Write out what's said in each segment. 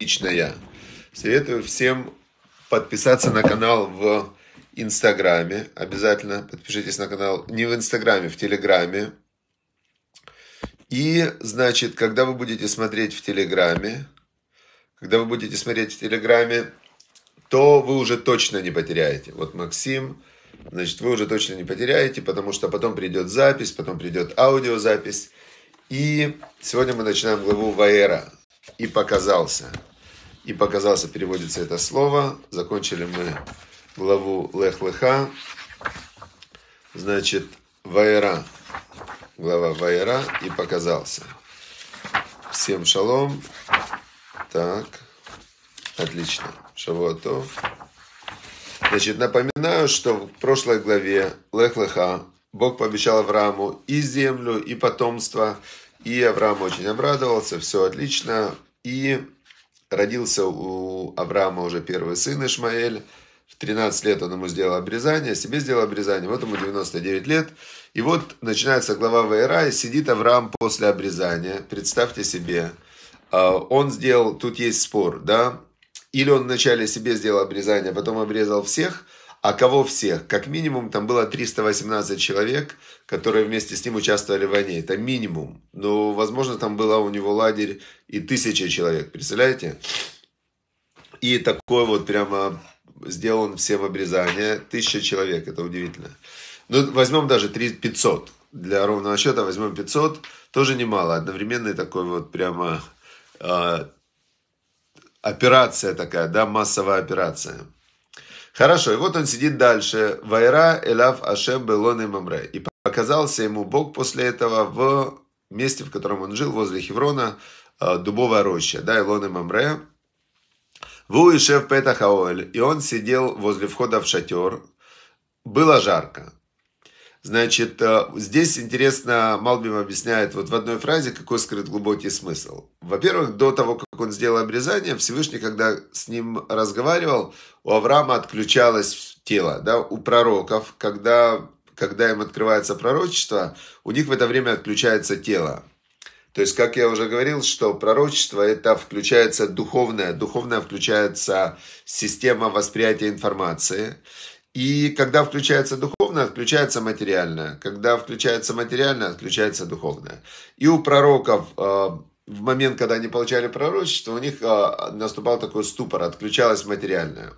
Лично я Советую всем подписаться на канал в Инстаграме. Обязательно подпишитесь на канал не в Инстаграме, в Телеграме. И, значит, когда вы будете смотреть в Телеграме, когда вы будете смотреть в Телеграме, то вы уже точно не потеряете. Вот Максим, значит, вы уже точно не потеряете, потому что потом придет запись, потом придет аудиозапись. И сегодня мы начинаем главу Ваера. И показался. И показался, переводится это слово. Закончили мы главу Лех-Леха. Значит, Вайра. Глава Вайра и показался. Всем шалом. Так. Отлично. Шавуатов. Значит, напоминаю, что в прошлой главе Лех-Леха Бог пообещал Аврааму и землю, и потомство. И Авраам очень обрадовался, все отлично. И родился у Авраама уже первый сын Ишмаэль. В 13 лет он ему сделал обрезание, себе сделал обрезание. Вот ему 99 лет. И вот начинается глава Вайра, и сидит Авраам после обрезания. Представьте себе, а, он сделал, тут есть спор, да, или он вначале себе сделал обрезание, а потом обрезал всех – а кого всех? Как минимум там было 318 человек, которые вместе с ним участвовали в войне. Это минимум. Но, ну, возможно, там была у него лагерь и тысяча человек. Представляете? И такой вот прямо сделан всем обрезание. Тысяча человек. Это удивительно. Ну, возьмем даже 3, 500. Для ровного счета возьмем 500. Тоже немало. Одновременный такой вот прямо э, операция такая, да, массовая операция. Хорошо, и вот он сидит дальше. Вайра Элав Ашем Белон и Мамре. И показался ему Бог после этого в месте, в котором он жил, возле Хеврона, э, дубовая роща, да, Илон и Мамре. Ву и Вуишев Петахаоль. И он сидел возле входа в шатер. Было жарко. Значит, э, здесь интересно, Малбим объясняет вот в одной фразе, какой скрыт глубокий смысл. Во-первых, до того, как он сделал обрезание, Всевышний, когда с ним разговаривал, у Авраама отключалось тело, да, у пророков, когда, когда им открывается пророчество, у них в это время отключается тело. То есть, как я уже говорил, что пророчество это включается духовное, духовное включается система восприятия информации. И когда включается духовное, отключается материальное. Когда включается материальное, отключается духовное. И у пророков э, в момент, когда они получали пророчество, у них э, наступал такой ступор, отключалось материальное.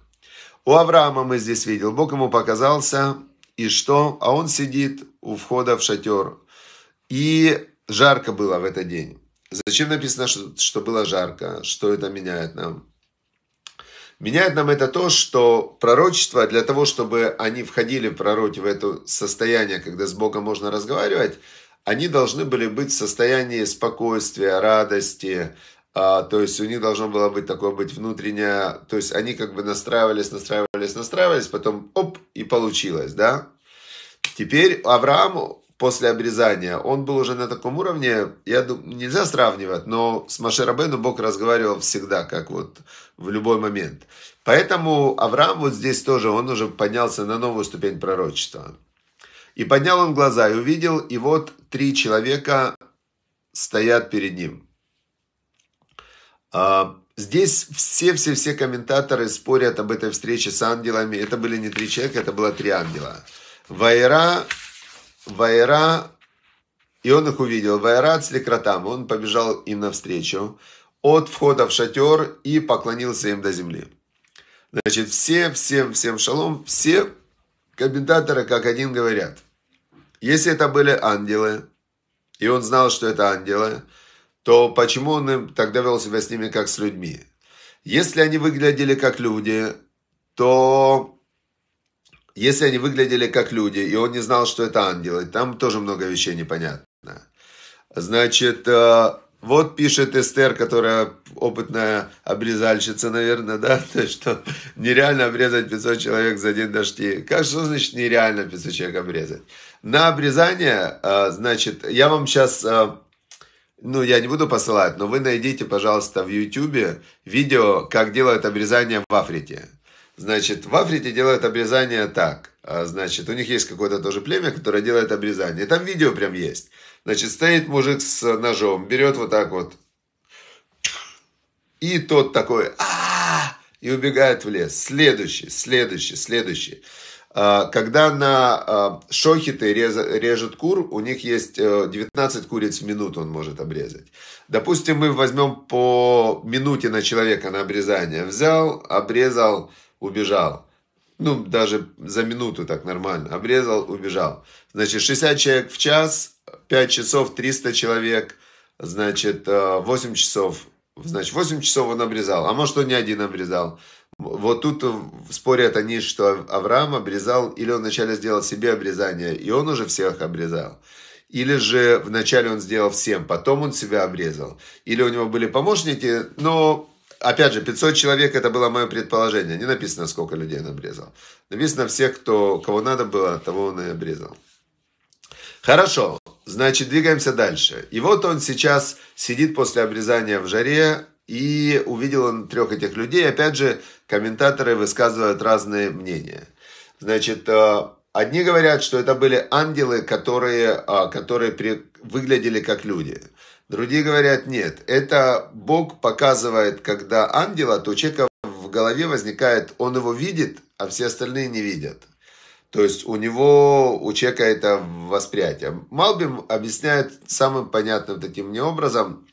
У Авраама мы здесь видел, Бог ему показался, и что? А он сидит у входа в шатер. И жарко было в этот день. Зачем написано, что было жарко? Что это меняет нам? Меняет нам это то, что пророчество для того, чтобы они входили пророки в это состояние, когда с Богом можно разговаривать, они должны были быть в состоянии спокойствия, радости, а, то есть у них должно было быть такое быть внутреннее, то есть они как бы настраивались, настраивались, настраивались, потом оп, и получилось, да. Теперь Аврааму после обрезания, он был уже на таком уровне, я думаю, нельзя сравнивать, но с Маширабену Бог разговаривал всегда, как вот в любой момент. Поэтому Авраам вот здесь тоже, он уже поднялся на новую ступень пророчества. И поднял он глаза и увидел, и вот три человека стоят перед ним. А, здесь все-все-все комментаторы спорят об этой встрече с ангелами. Это были не три человека, это было три ангела. Вайра Вайра, и он их увидел. Вайра Цлекратам, он побежал им навстречу от входа в шатер и поклонился им до земли. Значит, все, всем, всем шалом, все комментаторы как один говорят. Если это были ангелы, и он знал, что это ангелы, то почему он им тогда вел себя с ними как с людьми? Если они выглядели как люди, то если они выглядели как люди, и он не знал, что это ангелы, там тоже много вещей непонятно. Значит, э, вот пишет Эстер, которая опытная обрезальщица, наверное, да, то есть, что нереально обрезать 500 человек за день дожди. Как что значит нереально 500 человек обрезать? На обрезание, э, значит, я вам сейчас, э, ну, я не буду посылать, но вы найдите, пожалуйста, в YouTube видео, как делают обрезание в Африке. Значит, в Африке делают обрезание так. А, значит, у них есть какое-то тоже племя, которое делает обрезание. Там видео прям есть. Значит, стоит мужик с ножом, берет вот так вот. И тот такой, а и убегает в лес. Следующий, следующий, следующий. А, когда на а, шохиты режут кур, у них есть 19 э, куриц в минуту он может обрезать. Допустим, мы возьмем по минуте на человека на обрезание. Взял, обрезал убежал. Ну, даже за минуту так нормально. Обрезал, убежал. Значит, 60 человек в час, 5 часов 300 человек, значит, 8 э, часов. Значит, 8 часов он обрезал, а может, он не один обрезал. Вот тут спорят они, что Авраам обрезал, или он вначале сделал себе обрезание, и он уже всех обрезал. Или же вначале он сделал всем, потом он себя обрезал. Или у него были помощники, но Опять же, 500 человек, это было мое предположение. Не написано, сколько людей он обрезал. Написано, всех, кто, кого надо было, того он и обрезал. Хорошо, значит, двигаемся дальше. И вот он сейчас сидит после обрезания в жаре, и увидел он трех этих людей. Опять же, комментаторы высказывают разные мнения. Значит, э, Одни говорят, что это были ангелы, которые, а, которые при, выглядели как люди. Другие говорят, нет, это Бог показывает, когда ангела, то у человека в голове возникает, он его видит, а все остальные не видят. То есть у него, у человека это восприятие. Малбим объясняет самым понятным таким мне образом.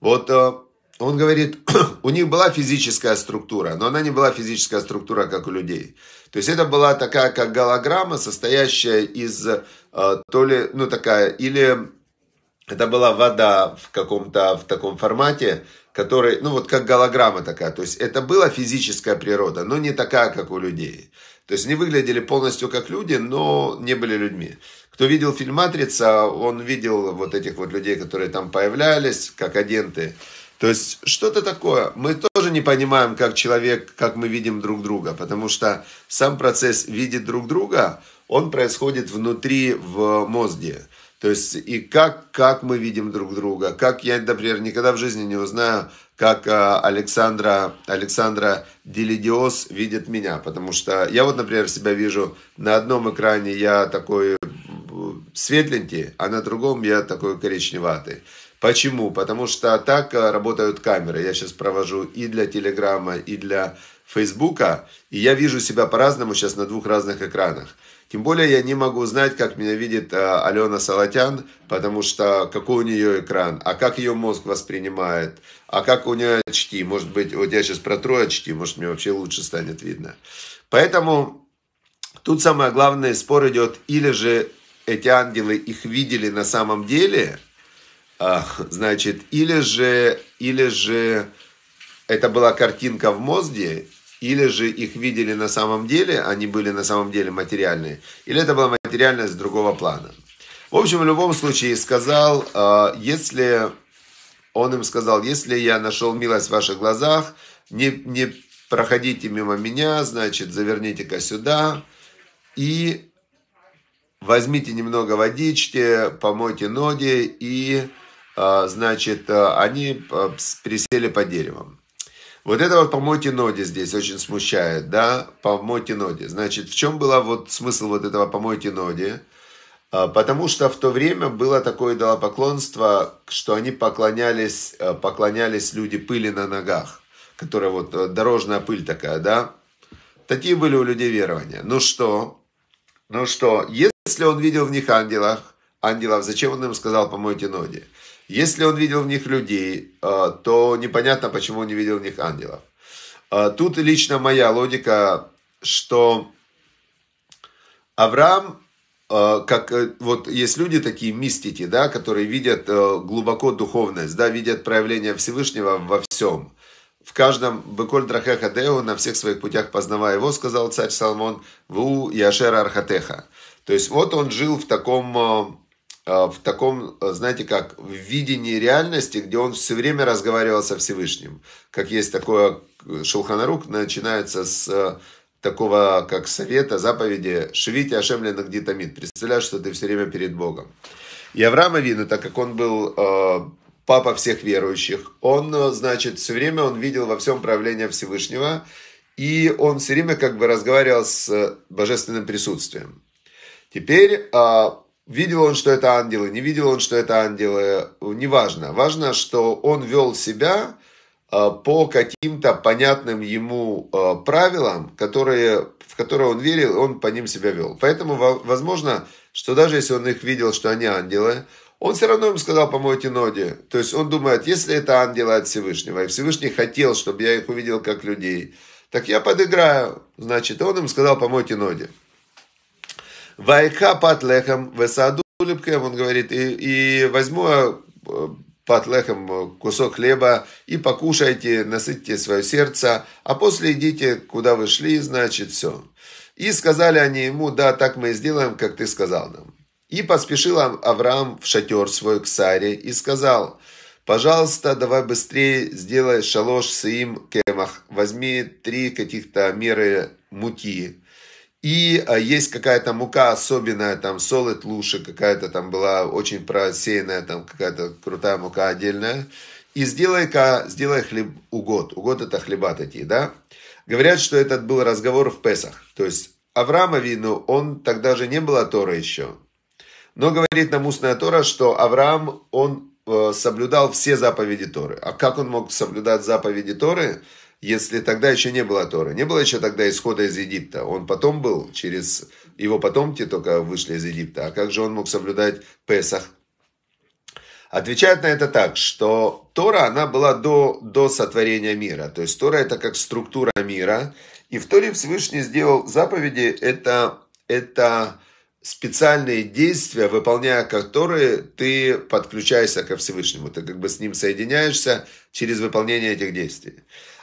Вот а, он говорит, у них была физическая структура, но она не была физическая структура, как у людей. То есть это была такая, как голограмма, состоящая из э, то ли, ну такая, или это была вода в каком-то, в таком формате, который, ну вот как голограмма такая. То есть это была физическая природа, но не такая, как у людей. То есть они выглядели полностью как люди, но не были людьми. Кто видел фильм «Матрица», он видел вот этих вот людей, которые там появлялись, как агенты – то есть что-то такое. Мы тоже не понимаем, как человек, как мы видим друг друга, потому что сам процесс видеть друг друга, он происходит внутри в мозге. То есть и как, как мы видим друг друга, как я, например, никогда в жизни не узнаю, как э, Александра, Александра Делидиос видит меня, потому что я вот, например, себя вижу на одном экране, я такой светленький, а на другом я такой коричневатый. Почему? Потому что так э, работают камеры. Я сейчас провожу и для Телеграма, и для Фейсбука, и я вижу себя по-разному сейчас на двух разных экранах. Тем более я не могу знать, как меня видит э, Алена Салатян, потому что какой у нее экран, а как ее мозг воспринимает, а как у нее очки. Может быть, вот я сейчас протру очки, может, мне вообще лучше станет видно. Поэтому тут самое главное, спор идет, или же эти ангелы их видели на самом деле – Значит, или же, или же это была картинка в мозге, или же их видели на самом деле, они были на самом деле материальные, или это была материальность другого плана. В общем, в любом случае сказал, э, если он им сказал, если я нашел милость в ваших глазах, не, не проходите мимо меня, значит, заверните-ка сюда и возьмите немного водички, помойте ноги и а, значит, э, они э, присели под деревом. Вот это вот по Мотиноде здесь очень смущает, да, по Мотиноде. Значит, в чем был вот смысл вот этого по Мотиноде? А, потому что в то время было такое идолопоклонство, что они поклонялись, э, поклонялись люди пыли на ногах, которая вот дорожная пыль такая, да. Такие были у людей верования. Ну что? Ну что? Если он видел в них ангелов, ангелов, зачем он им сказал «помойте ноги»? Если он видел в них людей, а, то непонятно, почему он не видел в них ангелов. А, тут лично моя логика, что Авраам, а, как э, вот есть люди такие мистики, да, которые видят э, глубоко духовность, да, видят проявление Всевышнего во всем. В каждом «Беколь драхеха део» на всех своих путях познавая его, сказал царь Соломон, «Ву Яшера архатеха». То есть вот он жил в таком э, Э, в таком, э, знаете, как в видении реальности, где он все время разговаривал со Всевышним. Как есть такое, э, Шелханарук начинается с такого, как совета, заповеди «Шевите Ашемлина Гдитамид». Представляешь, что ты все время перед Богом. И Авраам Авину, так как он был папа всех верующих, он, значит, все время он видел во всем проявление Всевышнего, и он все время как бы разговаривал с божественным присутствием. Теперь а, Видел он, что это ангелы, не видел он, что это ангелы, неважно. Важно, что он вел себя э, по каким-то понятным ему э, правилам, которые, в которые он верил, он по ним себя вел. Поэтому, возможно, что даже если он их видел, что они ангелы, он все равно им сказал «помойте ноги». То есть он думает, если это ангелы от Всевышнего, и Всевышний хотел, чтобы я их увидел как людей, так я подыграю. Значит, он им сказал «помойте ноги». Вайка патлехам весаду лепкем, он говорит, и, и возьму э, под лехом кусок хлеба и покушайте, насытьте свое сердце, а после идите, куда вы шли, значит, все. И сказали они ему, да, так мы и сделаем, как ты сказал нам. И поспешил Авраам в шатер свой к Саре и сказал, пожалуйста, давай быстрее сделай шалош им кемах, возьми три каких-то меры муки, и а, есть какая-то мука особенная, там солод лучше, какая-то там была очень просеянная, там какая-то крутая мука отдельная. И сделай-ка, сделай хлеб угод. Угод это хлеба такие, да? Говорят, что этот был разговор в Песах. То есть Авраама вину, он тогда же не было Тора еще. Но говорит нам устная Тора, что Авраам, он э, соблюдал все заповеди Торы. А как он мог соблюдать заповеди Торы? если тогда еще не было Торы, не было еще тогда исхода из Египта, он потом был, через его потомки только вышли из Египта, а как же он мог соблюдать Песах? Отвечает на это так, что Тора, она была до, до сотворения мира, то есть Тора это как структура мира, и в Торе Всевышний сделал заповеди, это, это специальные действия, выполняя которые ты подключаешься ко Всевышнему, ты как бы с ним соединяешься через выполнение этих действий.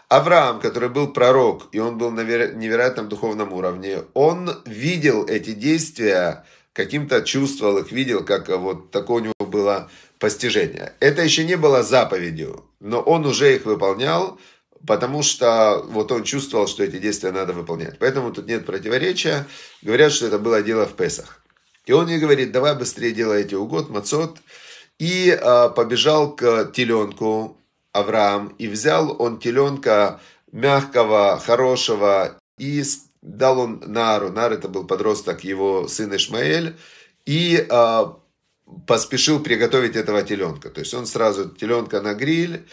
Авраам, который был пророк, и он был на невероятном духовном уровне, он видел эти действия, каким-то чувствовал их, видел, как э, вот такое у него было постижение. Это еще не было заповедью, но он уже их выполнял, потому что вот он чувствовал, что эти действия надо выполнять. Поэтому тут нет противоречия. Говорят, что это было дело в Песах. И он ей говорит, давай быстрее делай эти угод, мацот. И э, побежал к теленку, Авраам, и взял он теленка мягкого, хорошего, и дал он Нару. Нар это был подросток его сын Ишмаэль, и э, поспешил приготовить этого теленка. То есть он сразу теленка на гриль,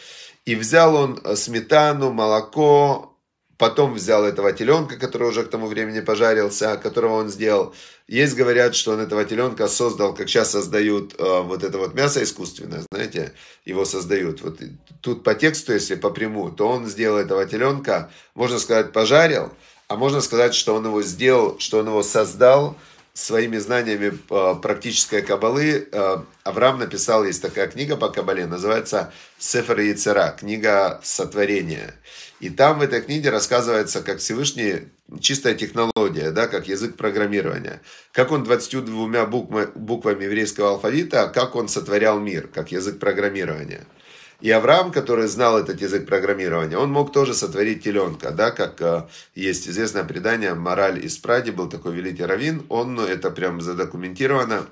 и взял он сметану, молоко, Потом взял этого теленка, который уже к тому времени пожарился, которого он сделал. Есть, говорят, что он этого теленка создал, как сейчас создают э, вот это вот мясо искусственное, знаете, его создают. Вот тут по тексту, если по прямую, то он сделал этого теленка, можно сказать, пожарил, а можно сказать, что он его сделал, что он его создал – своими знаниями э, практической кабалы э, Авраам написал, есть такая книга по кабале, называется «Сефер Яцера», книга сотворения. И там в этой книге рассказывается, как Всевышний, чистая технология, да, как язык программирования, как он 22 буквами еврейского алфавита, а как он сотворял мир, как язык программирования – и Авраам, который знал этот язык программирования, он мог тоже сотворить теленка, да, как э, есть известное предание, мораль из Пради был такой великий раввин, он, ну, это прям задокументировано,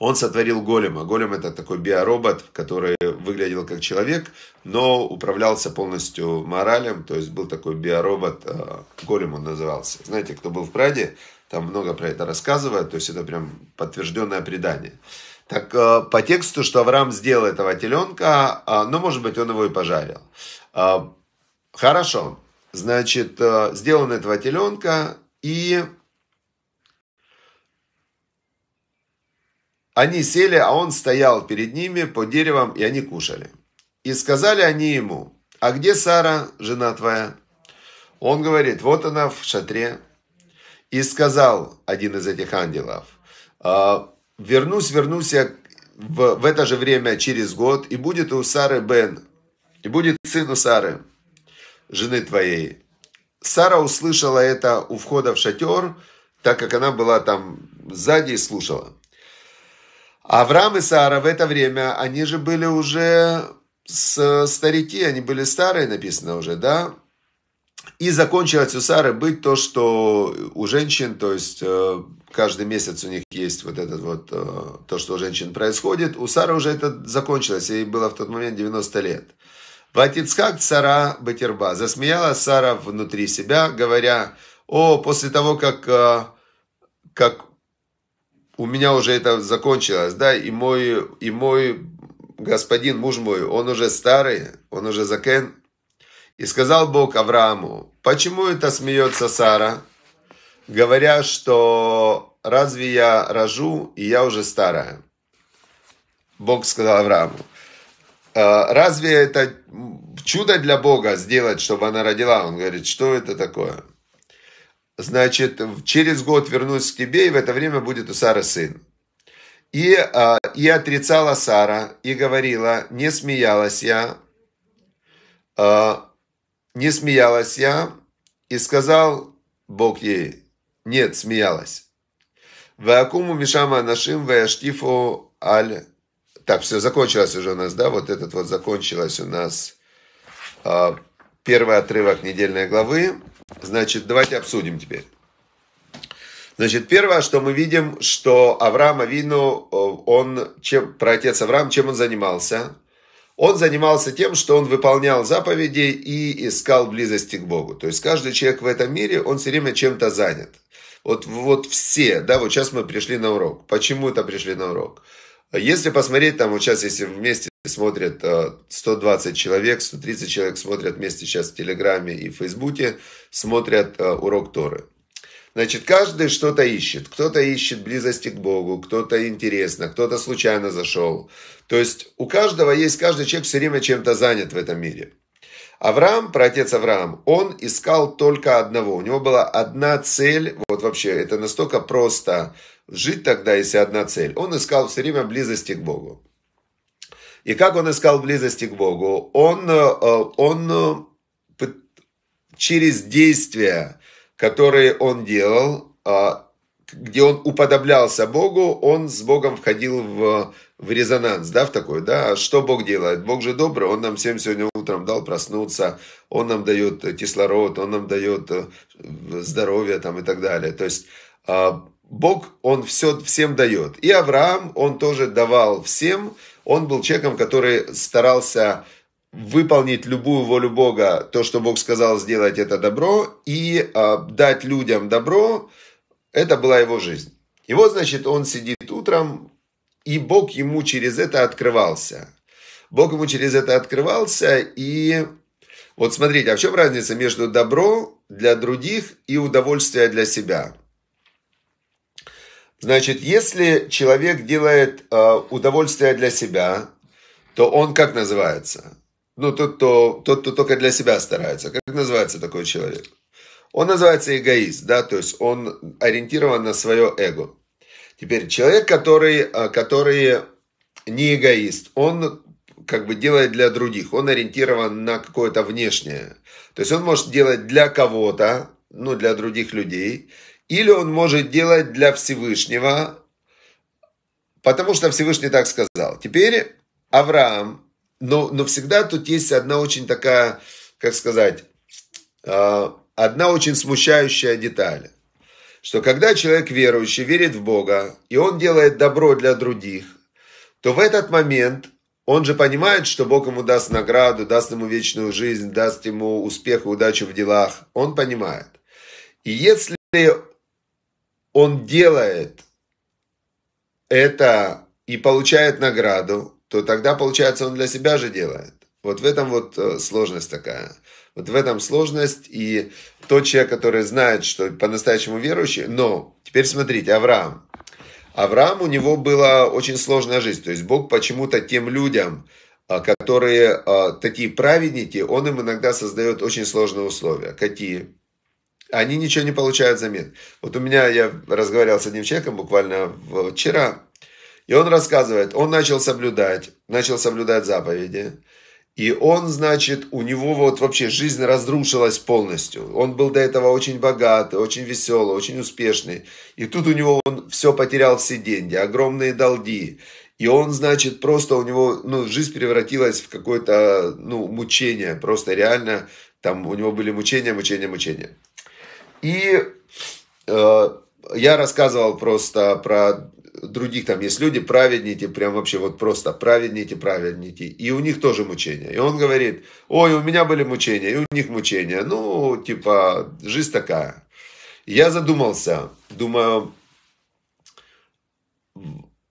он сотворил голема. Голем это такой биоробот, который выглядел как человек, но управлялся полностью моралем, то есть был такой биоробот, э, голем он назывался. Знаете, кто был в Праде, там много про это рассказывают, то есть это прям подтвержденное предание. Так э, по тексту, что Авраам сделал этого теленка, э, ну, может быть, он его и пожарил. Э, хорошо. Значит, сделан этого теленка, и они сели, а он стоял перед ними по деревам, и они кушали. И сказали они ему, а где Сара, жена твоя? Он говорит, вот она в шатре. И сказал один из этих ангелов, вернусь, вернусь я в, в это же время через год, и будет у Сары Бен, и будет сын у Сары, жены твоей. Сара услышала это у входа в шатер, так как она была там сзади и слушала. Авраам и Сара в это время, они же были уже с старики, они были старые, написано уже, да? И закончилось у Сары быть то, что у женщин, то есть э, каждый месяц у них есть вот этот вот, э, то, что у женщин происходит. У Сары уже это закончилось, ей было в тот момент 90 лет. Ватицхак Сара Батерба. Засмеялась Сара внутри себя, говоря, о, после того, как, э, как у меня уже это закончилось, да, и мой, и мой господин, муж мой, он уже старый, он уже закен, и сказал Бог Аврааму, почему это смеется Сара, говоря, что разве я рожу, и я уже старая? Бог сказал Аврааму, «Э, разве это чудо для Бога сделать, чтобы она родила? Он говорит, что это такое? Значит, через год вернусь к тебе, и в это время будет у Сары сын. И, э, и отрицала Сара, и говорила, не смеялась я, э, не смеялась я, и сказал Бог ей, нет, смеялась. Вакуму мишама нашим ваяштифу аль... Так, все, закончилось уже у нас, да, вот этот вот закончилось у нас а, первый отрывок недельной главы. Значит, давайте обсудим теперь. Значит, первое, что мы видим, что Авраам Авину, э, он, чем, про отец Авраам, чем он занимался? Он занимался тем, что он выполнял заповеди и искал близости к Богу. То есть каждый человек в этом мире, он все время чем-то занят. Вот, вот все, да, вот сейчас мы пришли на урок. почему это пришли на урок. Если посмотреть, там вот сейчас, если вместе смотрят 120 э, человек, 130 человек смотрят вместе сейчас в Телеграме и в Фейсбуке, смотрят э, урок Торы. Значит, каждый что-то ищет. Кто-то ищет близости к Богу, кто-то интересно, кто-то случайно зашел, то есть у каждого есть, каждый человек все время чем-то занят в этом мире. Авраам, протец Авраам, он искал только одного. У него была одна цель, вот вообще, это настолько просто жить тогда, если одна цель. Он искал все время близости к Богу. И как он искал близости к Богу? Он, э, он э, через действия, которые он делал, а, где он уподоблялся Богу, он с Богом входил в, в резонанс, да, в такой, да, а что Бог делает? Бог же добрый, он нам всем сегодня утром дал проснуться, он нам дает э, кислород, он нам дает э, здоровье там и так далее. То есть а, Бог, он все, всем дает. И Авраам, он тоже давал всем, он был человеком, который старался выполнить любую волю Бога, то, что Бог сказал сделать, это добро, и э, дать людям добро, это была его жизнь. И вот, значит, он сидит утром, и Бог ему через это открывался. Бог ему через это открывался, и вот смотрите, а в чем разница между добро для других и удовольствие для себя? Значит, если человек делает э, удовольствие для себя, то он как называется? Ну, тот, кто, тот, кто только для себя старается. Как называется такой человек? Он называется эгоист, да, то есть он ориентирован на свое эго. Теперь человек, который, э, который не эгоист, он как бы делает для других, он ориентирован на какое-то внешнее. То есть он может делать для кого-то, ну, для других людей, или он может делать для Всевышнего, потому что Всевышний так сказал. Теперь Авраам, но, но всегда тут есть одна очень такая, как сказать, а, одна очень смущающая деталь, что когда человек верующий верит в Бога, и он делает добро для других, то в этот момент он же понимает, что Бог ему даст награду, даст ему вечную жизнь, даст ему успех и удачу в делах. Он понимает. И если он делает это и получает награду, то тогда, получается, он для себя же делает. Вот в этом вот э, сложность такая. Вот в этом сложность и тот человек, который знает, что по-настоящему верующий, но теперь смотрите, Авраам. Авраам, у него была очень сложная жизнь. То есть Бог почему-то тем людям, а, которые а, такие праведники, он им иногда создает очень сложные условия. Какие? Они ничего не получают взамен. Вот у меня, я разговаривал с одним человеком буквально вчера, и он рассказывает, он начал соблюдать, начал соблюдать заповеди, и он, значит, у него вот вообще жизнь разрушилась полностью. Он был до этого очень богатый, очень веселый, очень успешный. И тут у него он все потерял, все деньги, огромные долги. И он, значит, просто у него, ну, жизнь превратилась в какое-то, ну, мучение. Просто реально там у него были мучения, мучения, мучения. И э, я рассказывал просто про других там есть люди, праведники, прям вообще вот просто праведники, праведники, и у них тоже мучения. И он говорит, ой, у меня были мучения, и у них мучения. Ну, типа, жизнь такая. Я задумался, думаю,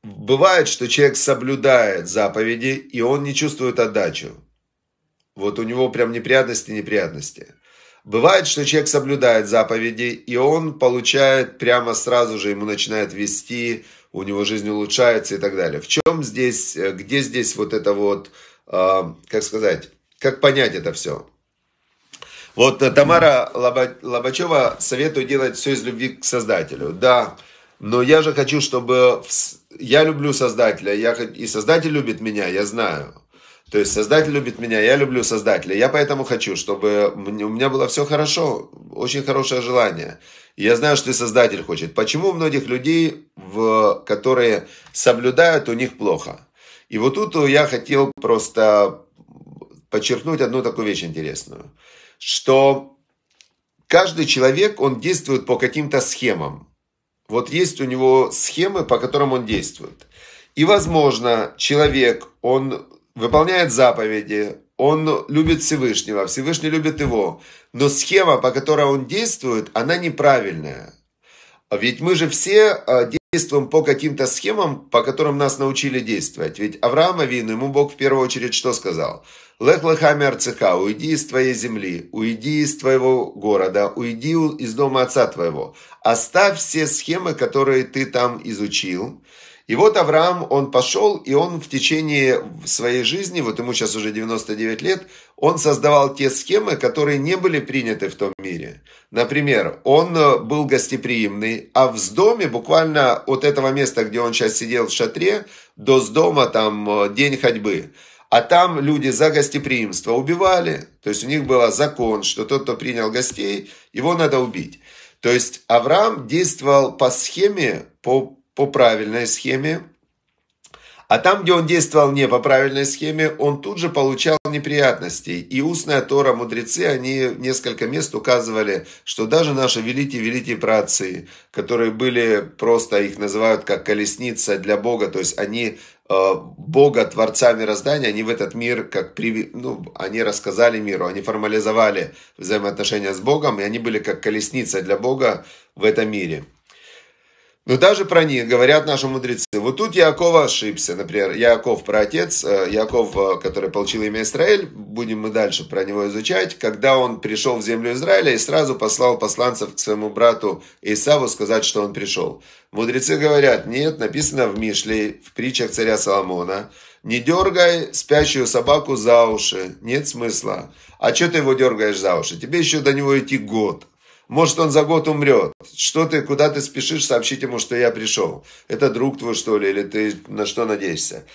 бывает, что человек соблюдает заповеди, и он не чувствует отдачу. Вот у него прям неприятности, неприятности. Бывает, что человек соблюдает заповеди, и он получает прямо сразу же, ему начинает вести, у него жизнь улучшается и так далее. В чем здесь, э, где здесь вот это вот, а, как сказать, как понять это все? Вот э, Тамара Лобачева советует делать все из любви к Создателю. Да, но я же хочу, чтобы... Я люблю Создателя, я... и Создатель любит меня, я знаю. То есть Создатель любит меня, я люблю Создателя. Я поэтому хочу, чтобы у меня было все хорошо, очень хорошее желание. я знаю, что и Создатель хочет. Почему у многих людей, в, которые соблюдают, у них плохо? И вот тут я хотел просто подчеркнуть одну такую вещь интересную, что каждый человек, он действует по каким-то схемам. Вот есть у него схемы, по которым он действует. И, возможно, человек, он выполняет заповеди, он любит Всевышнего, Всевышний любит его. Но схема, по которой он действует, она неправильная. А ведь мы же все а, действуем по каким-то схемам, по которым нас научили действовать. Ведь Авраама вину, ему Бог в первую очередь что сказал? Лех лехами арцеха, уйди из твоей земли, уйди из твоего города, уйди из дома отца твоего. Оставь все схемы, которые ты там изучил, и вот Авраам, он пошел, и он в течение своей жизни, вот ему сейчас уже 99 лет, он создавал те схемы, которые не были приняты в том мире. Например, он э, был гостеприимный, а в доме буквально от этого места, где он сейчас сидел в шатре, до с дома там э, день ходьбы. А там люди за гостеприимство убивали, то есть у них был закон, что тот, кто принял гостей, его надо убить. То есть Авраам действовал по схеме, по по правильной схеме, а там, где он действовал не по правильной схеме, он тут же получал неприятности. И устная Тора мудрецы, они несколько мест указывали, что даже наши великие-великие працы, которые были просто, их называют как колесница для Бога, то есть они э, Бога, Творца мироздания, они в этот мир, как при... ну, они рассказали миру, они формализовали взаимоотношения с Богом, и они были как колесница для Бога в этом мире. Но даже про них говорят наши мудрецы. Вот тут Якова ошибся. Например, Яков про отец, э, Яков, э, который получил имя Израиль, будем мы дальше про него изучать, когда он пришел в землю Израиля и сразу послал посланцев к своему брату Исаву сказать, что он пришел. Мудрецы говорят, нет, написано в Мишле, в притчах царя Соломона, не дергай спящую собаку за уши, нет смысла. А что ты его дергаешь за уши? Тебе еще до него идти год. Может, он за год умрет. Что ты, куда ты спешишь сообщить ему, что я пришел? Это друг твой, что ли, или ты на что надеешься?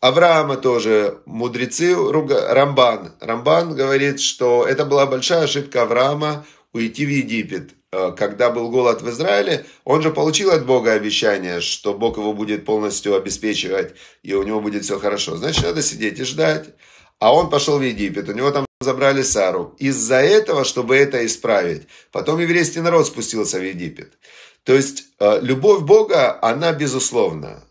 Авраама тоже мудрецы, Рамбан. Рамбан говорит, что это была большая ошибка Авраама уйти в Египет. Э, когда был голод в Израиле, он же получил от Бога обещание, что Бог его будет полностью обеспечивать, и у него будет все хорошо. Значит, надо сидеть и ждать. А он пошел в Египет, у него там забрали Сару. Из-за этого, чтобы это исправить. Потом еврейский народ спустился в Египет. То есть э, любовь Бога, она безусловна.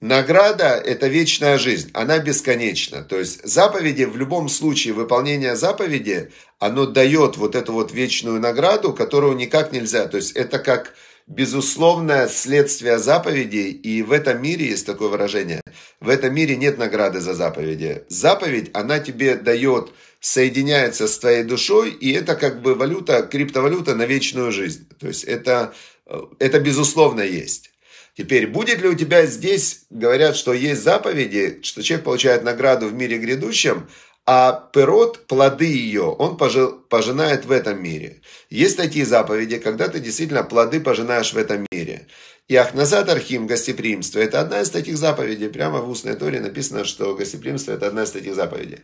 Награда – это вечная жизнь, она бесконечна. То есть заповеди, в любом случае, выполнение заповеди, оно дает вот эту вот вечную награду, которую никак нельзя. То есть это как безусловное следствие заповедей, и в этом мире есть такое выражение, в этом мире нет награды за заповеди. Заповедь, она тебе дает соединяется с твоей душой, и это как бы валюта, криптовалюта на вечную жизнь. То есть это, э, это безусловно есть. Теперь, будет ли у тебя здесь, говорят, что есть заповеди, что человек получает награду в мире грядущем, а пирот, плоды ее, он пожинает в этом мире. Есть такие заповеди, когда ты действительно плоды пожинаешь в этом мире. И Ахназат Архим, гостеприимство, это одна из таких заповедей. Прямо в устной торе написано, что гостеприимство – это одна из таких заповедей.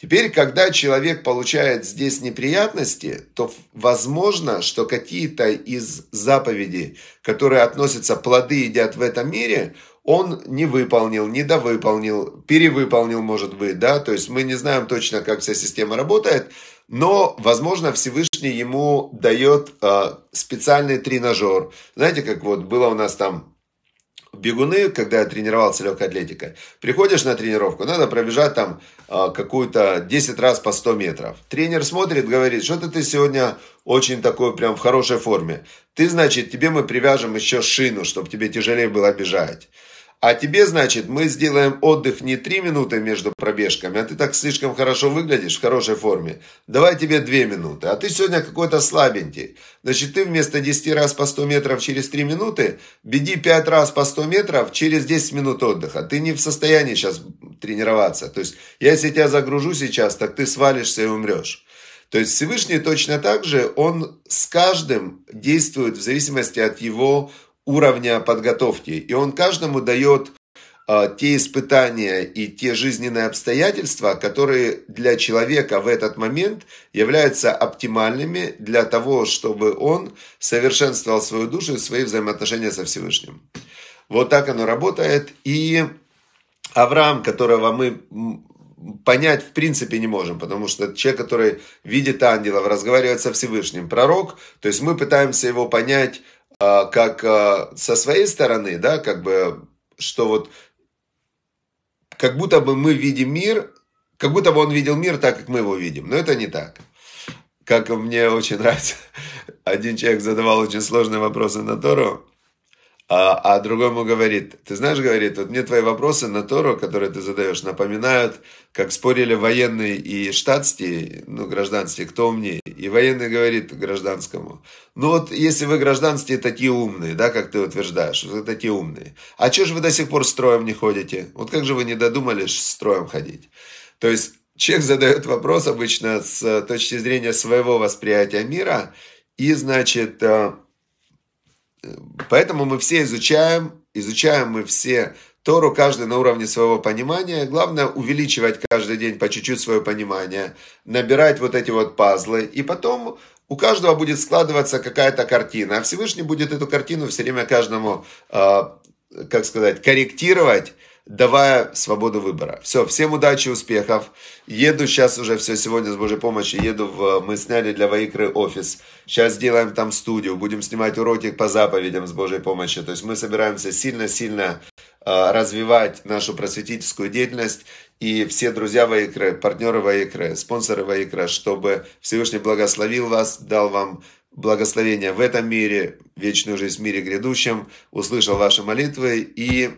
Теперь, когда человек получает здесь неприятности, то возможно, что какие-то из заповедей, которые относятся плоды едят в этом мире, он не выполнил, недовыполнил, перевыполнил, может быть, да, то есть мы не знаем точно, как вся система работает, но, возможно, Всевышний ему дает э, специальный тренажер. Знаете, как вот было у нас там бегуны, когда я тренировался легкой атлетикой, приходишь на тренировку, надо пробежать там а, какую-то 10 раз по 100 метров. Тренер смотрит, говорит, что-то ты сегодня очень такой прям в хорошей форме. Ты, значит, тебе мы привяжем еще шину, чтобы тебе тяжелее было бежать. А тебе, значит, мы сделаем отдых не три минуты между пробежками, а ты так слишком хорошо выглядишь, в хорошей форме. Давай тебе две минуты, а ты сегодня какой-то слабенький. Значит, ты вместо 10 раз по 100 метров через 3 минуты, беги 5 раз по 100 метров через 10 минут отдыха. Ты не в состоянии сейчас тренироваться. То есть, я если тебя загружу сейчас, так ты свалишься и умрешь. То есть Всевышний точно так же, он с каждым действует в зависимости от его уровня подготовки. И он каждому дает а, те испытания и те жизненные обстоятельства, которые для человека в этот момент являются оптимальными для того, чтобы он совершенствовал свою душу и свои взаимоотношения со Всевышним. Вот так оно работает. И Авраам, которого мы понять в принципе не можем, потому что человек, который видит ангелов, разговаривает со Всевышним, пророк, то есть мы пытаемся его понять а, как а, со своей стороны, да, как бы, что вот как будто бы мы видим мир, как будто бы он видел мир так, как мы его видим. Но это не так. Как мне очень нравится, один человек задавал очень сложные вопросы на Тору, а, а другой говорит, ты знаешь, говорит, вот мне твои вопросы на Тору, которые ты задаешь, напоминают, как спорили военные и штатские, ну, гражданские, кто умнее. И военный говорит гражданскому, ну вот если вы гражданские такие умные, да, как ты утверждаешь, вы такие умные. А чего же вы до сих пор строем не ходите? Вот как же вы не додумались строем ходить? То есть человек задает вопрос обычно с точки зрения своего восприятия мира, и, значит, э, Поэтому мы все изучаем, изучаем мы все Тору, каждый на уровне своего понимания. Главное увеличивать каждый день по чуть-чуть свое понимание, набирать вот эти вот пазлы, и потом у каждого будет складываться какая-то картина, а Всевышний будет эту картину все время каждому, а, как сказать, корректировать, давая свободу выбора. Все, всем удачи, успехов. Еду сейчас уже, все, сегодня с Божьей помощью еду, в, мы сняли для Ваикры офис. Сейчас делаем там студию, будем снимать уроки по заповедям с Божьей помощью. То есть мы собираемся сильно-сильно э, развивать нашу просветительскую деятельность и все друзья Ваикры, партнеры Ваикры, спонсоры Ваикры, чтобы Всевышний благословил вас, дал вам благословение в этом мире, вечную жизнь в мире грядущем, услышал ваши молитвы и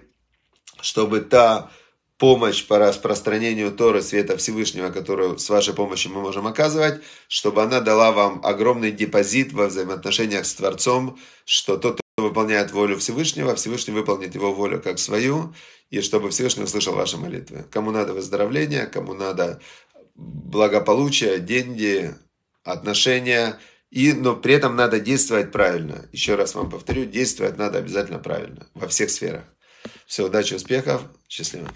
чтобы та помощь по распространению Торы, света Всевышнего, которую с вашей помощью мы можем оказывать, чтобы она дала вам огромный депозит во взаимоотношениях с Творцом, что тот, кто выполняет волю Всевышнего, Всевышний выполнит его волю как свою, и чтобы Всевышний услышал ваши молитвы. Кому надо выздоровление, кому надо благополучие, деньги, отношения, и, но при этом надо действовать правильно. Еще раз вам повторю, действовать надо обязательно правильно во всех сферах. Все, удачи, успехов, счастливо.